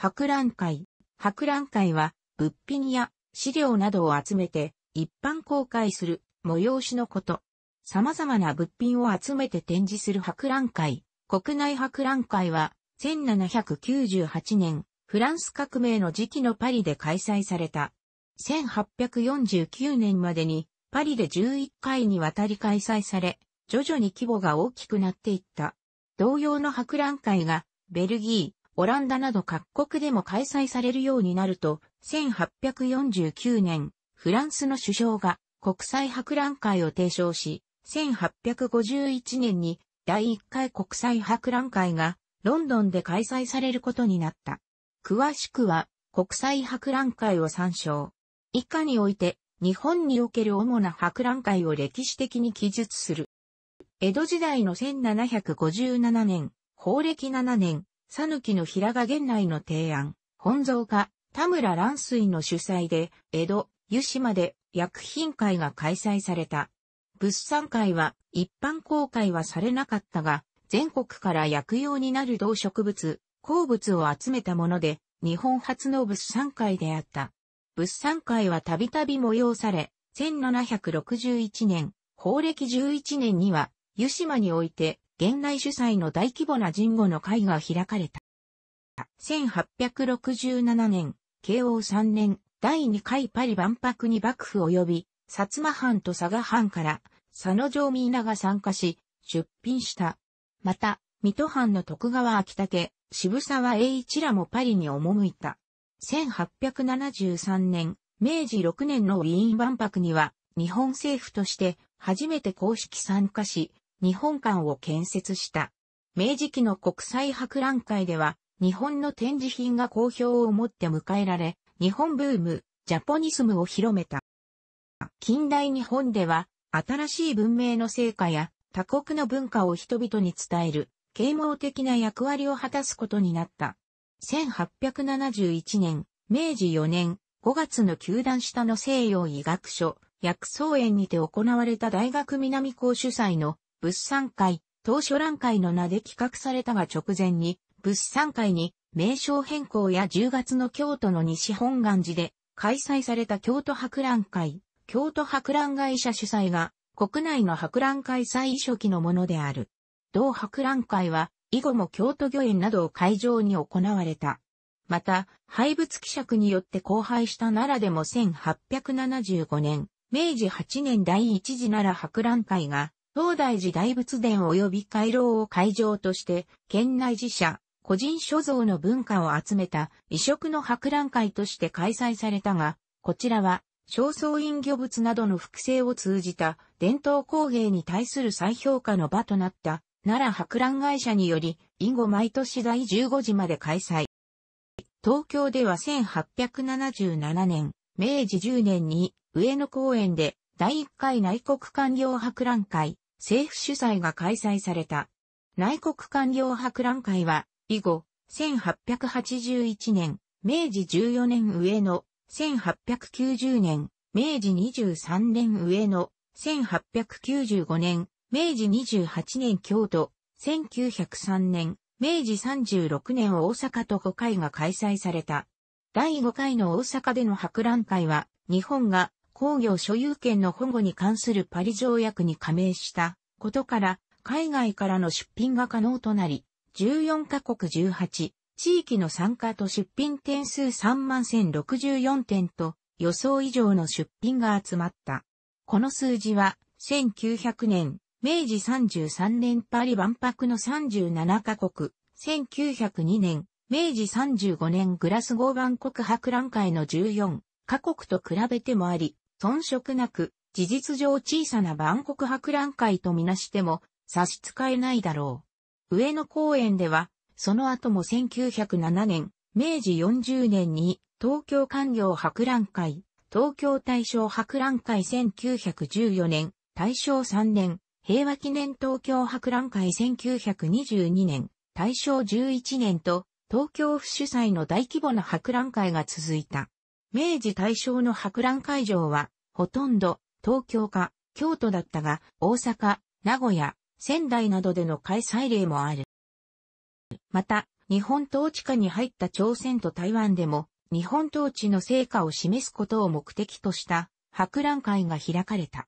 博覧会。博覧会は、物品や資料などを集めて、一般公開する催しのこと。様々な物品を集めて展示する博覧会。国内博覧会は、1798年、フランス革命の時期のパリで開催された。1849年までに、パリで11回にわたり開催され、徐々に規模が大きくなっていった。同様の博覧会が、ベルギー、オランダなど各国でも開催されるようになると、1849年、フランスの首相が国際博覧会を提唱し、1851年に第1回国際博覧会がロンドンで開催されることになった。詳しくは国際博覧会を参照。以下において日本における主な博覧会を歴史的に記述する。江戸時代の1757年、法暦7年、さぬきの平賀源内の提案、本草家、田村乱水の主催で、江戸、湯島で薬品会が開催された。物産会は一般公開はされなかったが、全国から薬用になる動植物、鉱物を集めたもので、日本初の物産会であった。物産会はたびたび催され、1761年、法暦11年には、湯島において、現代主催の大規模な人語の会が開かれた。1867年、慶応3年、第2回パリ万博に幕府及び、薩摩藩と佐賀藩から、佐野城なが参加し、出品した。また、水戸藩の徳川秋武、渋沢栄一らもパリに赴いた。1873年、明治6年のウィーン万博には、日本政府として初めて公式参加し、日本館を建設した。明治期の国際博覧会では、日本の展示品が好評をもって迎えられ、日本ブーム、ジャポニスムを広めた。近代日本では、新しい文明の成果や他国の文化を人々に伝える、啓蒙的な役割を果たすことになった。1871年、明治4年、5月の球団下の西洋医学書、薬草園にて行われた大学南校主催の物産会、当初覧会の名で企画されたが直前に、物産会に名称変更や10月の京都の西本願寺で開催された京都博覧会、京都博覧会社主催が国内の博覧会最初期のものである。同博覧会は以後も京都御苑などを会場に行われた。また、廃物希釈によって荒廃した奈良でも1875年、明治8年第一次奈良博覧会が東大寺大仏殿及び回廊を会場として、県内寺社、個人所蔵の文化を集めた異色の博覧会として開催されたが、こちらは、焦燥院漁物などの複製を通じた伝統工芸に対する再評価の場となった奈良博覧会社により、以後毎年第15時まで開催。東京では1877年、明治10年に上野公園で第1回内国官僚博覧会、政府主催が開催された。内国官僚博覧会は、以後、1881年、明治14年上の、1890年、明治23年上の、1895年、明治28年京都、1903年、明治36年大阪と5回が開催された。第5回の大阪での博覧会は、日本が工業所有権の保護に関するパリ条約に加盟したことから、海外からの出品が可能となり、14カ国18、地域の参加と出品点数3万1064点と予想以上の出品が集まった。この数字は1900年、明治33年パリ万博の37カ国、1902年、明治35年グラスゴー万国博覧会の14カ国と比べてもあり、遜色なく、事実上小さな万国博覧会とみなしても差し支えないだろう。上野公園では、その後も1907年、明治40年に東京官業博覧会、東京大正博覧会1914年、大正3年、平和記念東京博覧会1922年、大正11年と、東京府主催の大規模な博覧会が続いた。明治大正の博覧会場は、ほとんど東京か京都だったが、大阪、名古屋、仙台などでの開催例もある。また、日本統治下に入った朝鮮と台湾でも、日本統治の成果を示すことを目的とした博覧会が開かれた。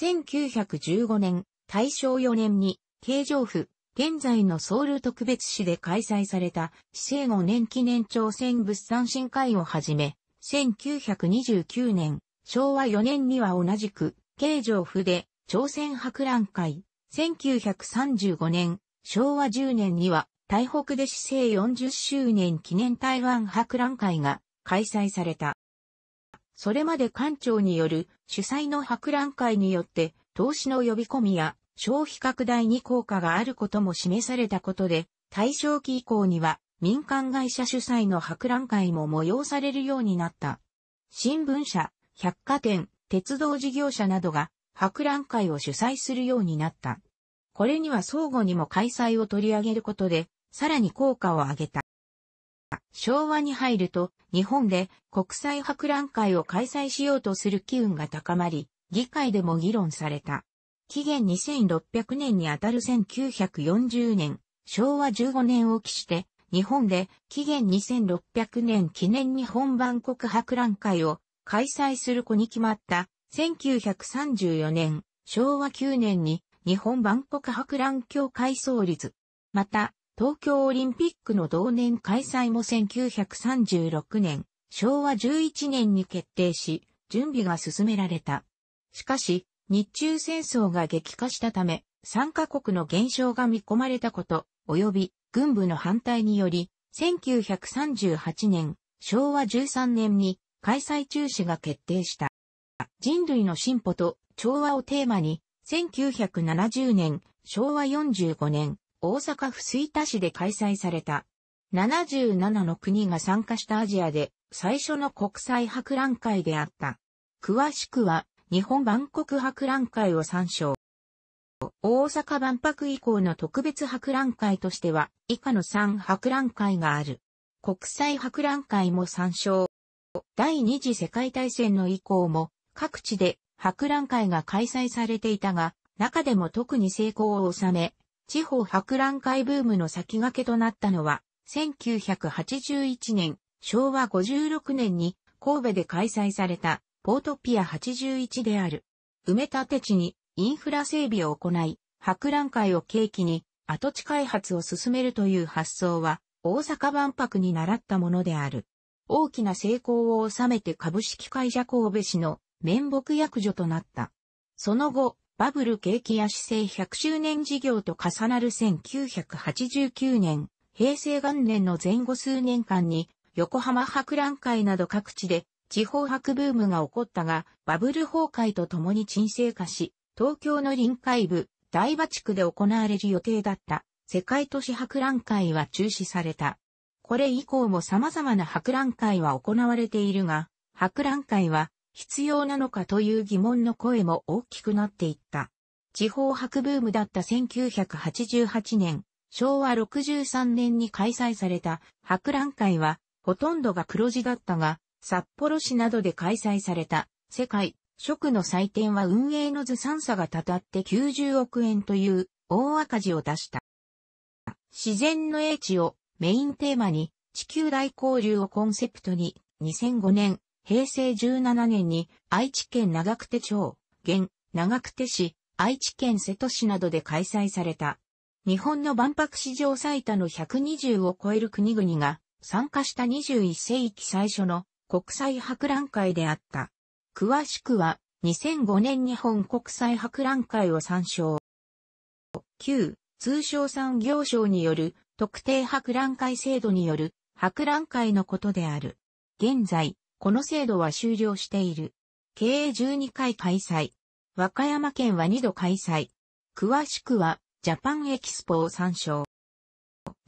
1915年、大正4年に、京城府、現在のソウル特別市で開催された、市政5年記念朝鮮物産新会をはじめ、1929年、昭和4年には同じく、京城府で、朝鮮博覧会。1935年、昭和10年には、台北で市政40周年記念台湾博覧会が開催された。それまで官庁による主催の博覧会によって、投資の呼び込みや消費拡大に効果があることも示されたことで、大正期以降には民間会社主催の博覧会も催されるようになった。新聞社、百貨店、鉄道事業者などが博覧会を主催するようになった。これには相互にも開催を取り上げることで、さらに効果を上げた。昭和に入ると、日本で国際博覧会を開催しようとする機運が高まり、議会でも議論された。紀元2600年にあたる1940年、昭和15年を期して、日本で紀元2600年記念日本万国博覧会を開催する子に決まった1934年、昭和9年に日本万国博覧協会創立。また、東京オリンピックの同年開催も1936年、昭和11年に決定し、準備が進められた。しかし、日中戦争が激化したため、参加国の減少が見込まれたこと、及び軍部の反対により、1938年、昭和13年に開催中止が決定した。人類の進歩と調和をテーマに、1970年、昭和45年、大阪府水田市で開催された。77の国が参加したアジアで最初の国際博覧会であった。詳しくは日本万国博覧会を参照。大阪万博以降の特別博覧会としては、以下の3博覧会がある。国際博覧会も参照。第二次世界大戦の以降も、各地で博覧会が開催されていたが、中でも特に成功を収め、地方博覧会ブームの先駆けとなったのは、1981年、昭和56年に神戸で開催されたポートピア81である。埋め立て地にインフラ整備を行い、博覧会を契機に跡地開発を進めるという発想は大阪万博に習ったものである。大きな成功を収めて株式会社神戸市の面目役所となった。その後、バブル景気や市政100周年事業と重なる1989年、平成元年の前後数年間に、横浜博覧会など各地で地方博ブームが起こったが、バブル崩壊とともに沈静化し、東京の臨海部、台場地区で行われる予定だった世界都市博覧会は中止された。これ以降も様々な博覧会は行われているが、博覧会は必要なのかという疑問の声も大きくなっていった。地方博ブームだった1988年、昭和63年に開催された博覧会は、ほとんどが黒字だったが、札幌市などで開催された世界職の祭典は運営のず三差がたたって90億円という大赤字を出した。自然の英知をメインテーマに地球大交流をコンセプトに2005年、平成17年に愛知県長久手町、現長久手市、愛知県瀬戸市などで開催された。日本の万博史上最多の120を超える国々が参加した21世紀最初の国際博覧会であった。詳しくは、2005年日本国際博覧会を参照。9、通商産業省による特定博覧会制度による博覧会のことである。現在、この制度は終了している。計12回開催。和歌山県は2度開催。詳しくは、ジャパンエキスポを参照。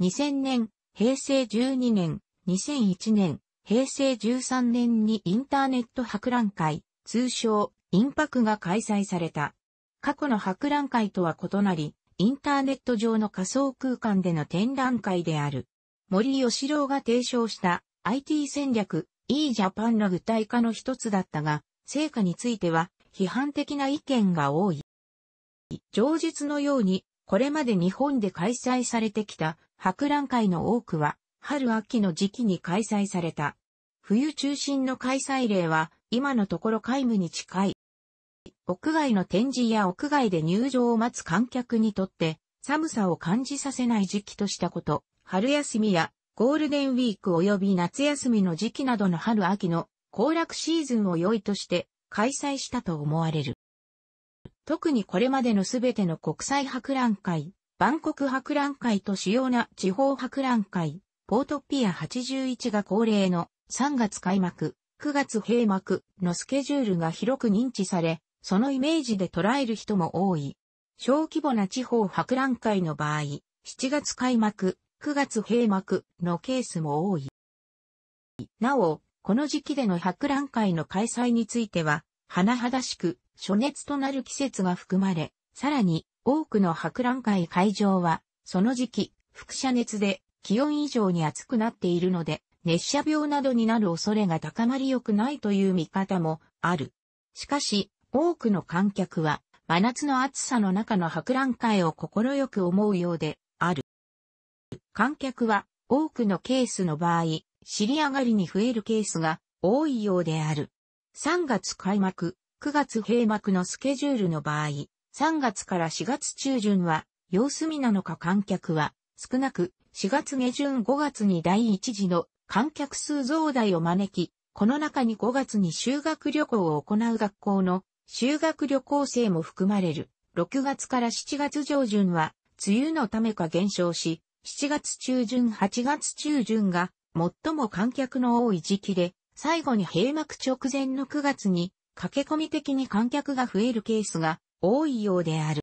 2000年、平成12年、2001年、平成13年にインターネット博覧会、通称、インパクが開催された。過去の博覧会とは異なり、インターネット上の仮想空間での展覧会である。森吉郎が提唱した IT 戦略 e ジャパンの具体化の一つだったが、成果については批判的な意見が多い。上述のように、これまで日本で開催されてきた博覧会の多くは春秋の時期に開催された。冬中心の開催例は、今のところ皆無に近い。屋外の展示や屋外で入場を待つ観客にとって、寒さを感じさせない時期としたこと、春休みやゴールデンウィーク及び夏休みの時期などの春秋の行楽シーズンを良いとして開催したと思われる。特にこれまでのすべての国際博覧会、万国博覧会と主要な地方博覧会、ポートピア81が恒例の3月開幕、9月閉幕のスケジュールが広く認知され、そのイメージで捉える人も多い。小規模な地方博覧会の場合、7月開幕、9月閉幕のケースも多い。なお、この時期での博覧会の開催については、甚だしく、暑熱となる季節が含まれ、さらに、多くの博覧会会場は、その時期、輻射熱で気温以上に暑くなっているので、熱射病などになる恐れが高まり良くないという見方もある。しかし、多くの観客は、真夏の暑さの中の博覧会を心よく思うようである。観客は、多くのケースの場合、尻上がりに増えるケースが多いようである。3月開幕、9月閉幕のスケジュールの場合、3月から4月中旬は、様子見なのか観客は、少なく4月下旬5月に第一次の観客数増大を招き、この中に5月に修学旅行を行う学校の修学旅行生も含まれる。6月から7月上旬は、梅雨のためか減少し、7月中旬8月中旬が最も観客の多い時期で、最後に閉幕直前の9月に駆け込み的に観客が増えるケースが多いようである。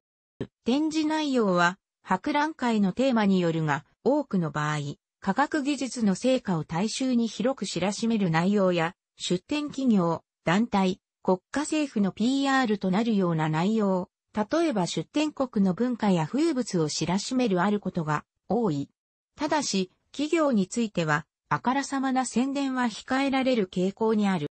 展示内容は博覧会のテーマによるが、多くの場合、科学技術の成果を大衆に広く知らしめる内容や、出展企業、団体、国家政府の PR となるような内容、例えば出展国の文化や風物を知らしめるあることが多い。ただし、企業については、あからさまな宣伝は控えられる傾向にある。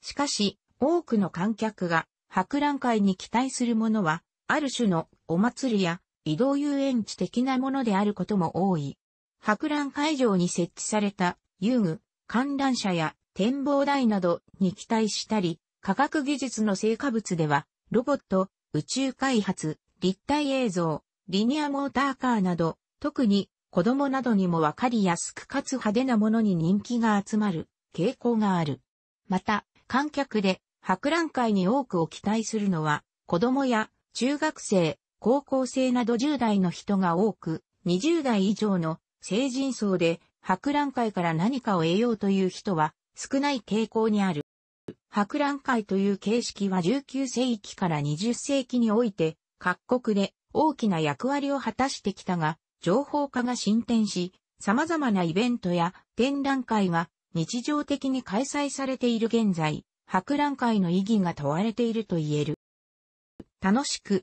しかし、多くの観客が博覧会に期待するものは、ある種のお祭りや移動遊園地的なものであることも多い。博覧会場に設置された遊具、観覧車や展望台などに期待したり、科学技術の成果物では、ロボット、宇宙開発、立体映像、リニアモーターカーなど、特に子供などにもわかりやすくかつ派手なものに人気が集まる傾向がある。また、観客で博覧会に多くを期待するのは、子供や中学生、高校生など10代の人が多く、20代以上の成人層で博覧会から何かを得ようという人は少ない傾向にある。博覧会という形式は19世紀から20世紀において各国で大きな役割を果たしてきたが、情報化が進展し、様々なイベントや展覧会が日常的に開催されている現在、博覧会の意義が問われていると言える。楽しく